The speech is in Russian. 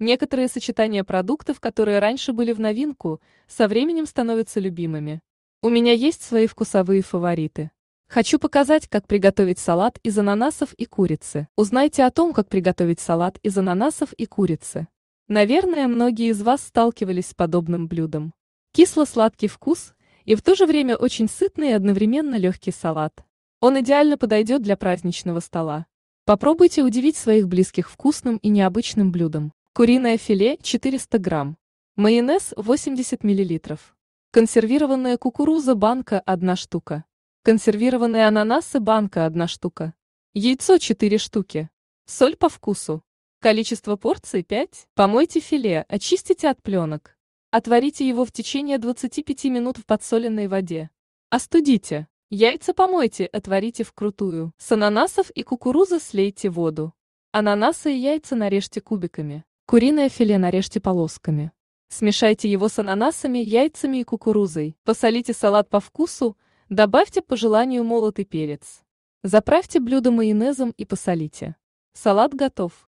Некоторые сочетания продуктов, которые раньше были в новинку, со временем становятся любимыми. У меня есть свои вкусовые фавориты. Хочу показать, как приготовить салат из ананасов и курицы. Узнайте о том, как приготовить салат из ананасов и курицы. Наверное, многие из вас сталкивались с подобным блюдом. Кисло-сладкий вкус и в то же время очень сытный и одновременно легкий салат. Он идеально подойдет для праздничного стола. Попробуйте удивить своих близких вкусным и необычным блюдом куриное филе 400 грамм, майонез 80 миллилитров, консервированная кукуруза банка 1 штука, консервированные ананасы банка 1 штука, яйцо 4 штуки, соль по вкусу. Количество порций 5. Помойте филе, очистите от пленок. Отварите его в течение 25 минут в подсоленной воде. Остудите. Яйца помойте, отварите вкрутую. С ананасов и кукурузы слейте воду. Ананасы и яйца нарежьте кубиками. Куриное филе нарежьте полосками. Смешайте его с ананасами, яйцами и кукурузой. Посолите салат по вкусу, добавьте по желанию молотый перец. Заправьте блюдо майонезом и посолите. Салат готов.